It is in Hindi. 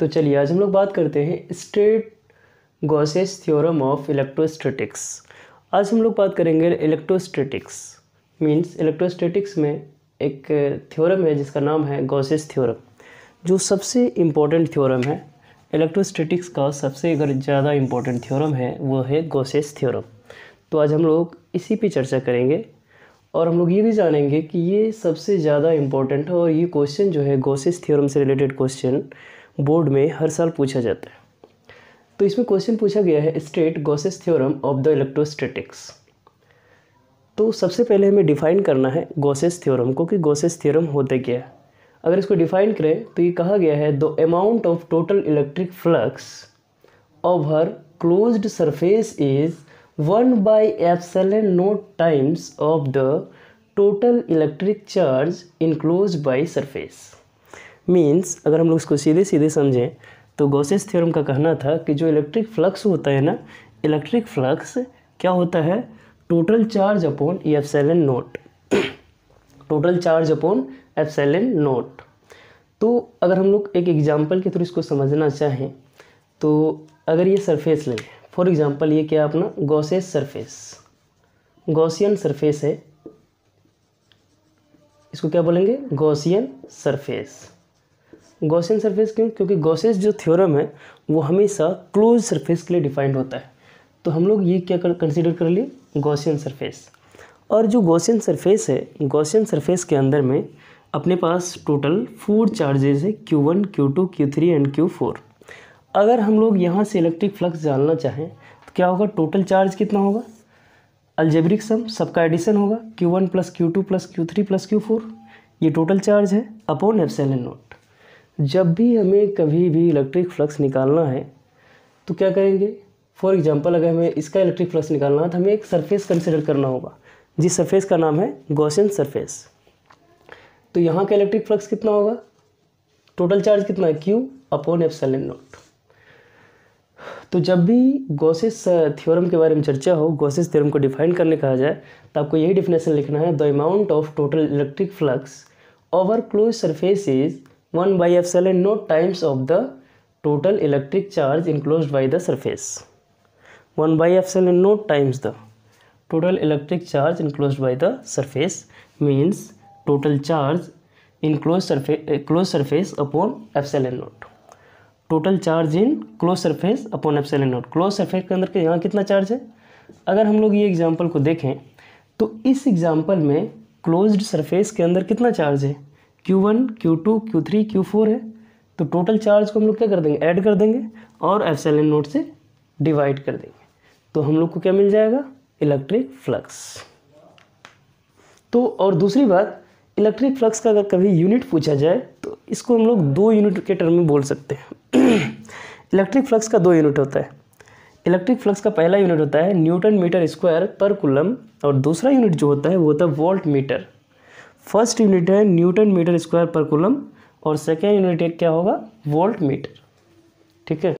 तो चलिए आज हम लोग बात करते हैं state Gauss's theorem of electrostatics आज हम लोग बात करेंगे इलेक्ट्रोस्टैटिक्स मींस इलेक्ट्रोस्टैटिक्स में एक थ्योरम है जिसका नाम है गोसेस थ्योरम जो सबसे इम्पोर्टेंट थ्योरम है इलेक्ट्रोस्टैटिक्स का सबसे अगर ज़्यादा इम्पोर्टेंट थ्योरम है वो है गोसेस थ्योरम तो आज हम लोग इसी पे चर्चा करेंगे और हम लोग ये भी जानेंगे कि ये सबसे ज़्यादा इम्पोर्टेंट है और ये क्वेश्चन जो है गोसेस थ्योरम से रिलेटेड क्वेश्चन बोर्ड में हर साल पूछा जाता है तो इसमें क्वेश्चन पूछा गया है state Gauss's theorem of the electrostatics तो सबसे पहले हमें डिफाइन करना है गोसेस थ्योरम को कि गोसेस थ्योरम होते क्या है अगर इसको डिफाइन करें तो ये कहा गया है the amount of total electric flux over closed surface is one by epsilon naught times of the total electric charge enclose by surface means अगर हम लोग इसको सीधे सीधे समझें तो गोसेस थ्योरम का कहना था कि जो इलेक्ट्रिक फ्लक्स होता है ना इलेक्ट्रिक फ्लक्स क्या होता है total charge upon n naught total charge upon n naught तो अगर हम लोग एक एग्जाम्पल के थ्रू इसको समझना चाहें तो अगर ये सरफेस लें फॉर एग्ज़ाम्पल ये क्या अपना गोसेस सरफेस गोसियन सरफेस है इसको क्या बोलेंगे गोसियन सरफेस गोशियन सरफेस क्यों क्योंकि गोसेस जो थ्योरम है वो हमेशा क्लोज सरफेस के लिए डिफाइंड होता है तो हम लोग ये क्या कर कंसिडर कर लिए गॉसियन सरफेस और जो गोशियन सरफेस है गोशियन सरफेस के अंदर में अपने पास टोटल फोर चार्जेज है q one q two q three and q four अगर हम लोग यहाँ से इलेक्ट्रिक फ्लक्स जानना चाहें तो क्या होगा टोटल चार्ज कितना होगा अल्जेब्रिक सम सबका एडिशन होगा q one plus q two plus q three plus q four ये टोटल चार्ज है अपॉन एन नोट जब भी हमें कभी भी इलेक्ट्रिक फ्लक्स निकालना है तो क्या करेंगे फॉर एग्जाम्पल अगर हमें इसका इलेक्ट्रिक फ्लक्स निकालना है तो हमें एक सरफेस कंसिडर करना होगा जिस सरफेस का नाम है गौसियन सरफेस तो यहाँ का इलेक्ट्रिक फ्लक्स कितना होगा टोटल चार्ज कितना है क्यू अपॉन एप्सल नोट तो जब भी गोसेस थ्योरम के बारे में चर्चा हो गोसेस थ्योरम को डिफाइन करने कहा जाए तो आपको यही डिफिनेशन लिखना है the amount of total electric flux over close surface is one by एफ epsilon naught times of the total electric charge enclose by the surface one by एफ epsilon naught times the electric charge enclose by the the means total charge enclose surface close surface upon epsilon naught total charge enclose surface upon epsilon naught close surface के अंदर के यहाँ कितना चार्ज है अगर हम लोग ये एग्जाम्पल को देखें तो इस एग्जाम्पल में क्लोज्ड सरफेस के अंदर कितना चार्ज है Q1, Q2, Q3, Q4 है तो टोटल चार्ज को हम लोग क्या कर देंगे ऐड कर देंगे और एफसेलन नोट से डिवाइड कर देंगे तो हम लोग को क्या मिल जाएगा इलेक्ट्रिक फ्लक्स तो और दूसरी बात इलेक्ट्रिक फ्लक्स का अगर कभी यूनिट पूछा जाए तो इसको हम लोग दो यूनिट के टर्म में बोल सकते हैं इलेक्ट्रिक फ्लक्स का दो यूनिट होता है इलेक्ट्रिक फ्लक्स का पहला यूनिट होता है newton metre square per coulomb और दूसरा यूनिट जो होता है वो होता है वोल्ट मीटर फर्स्ट यूनिट है newton metre square per coulomb और सेकेंड यूनिट क्या होगा वोल्ट मीटर ठीक है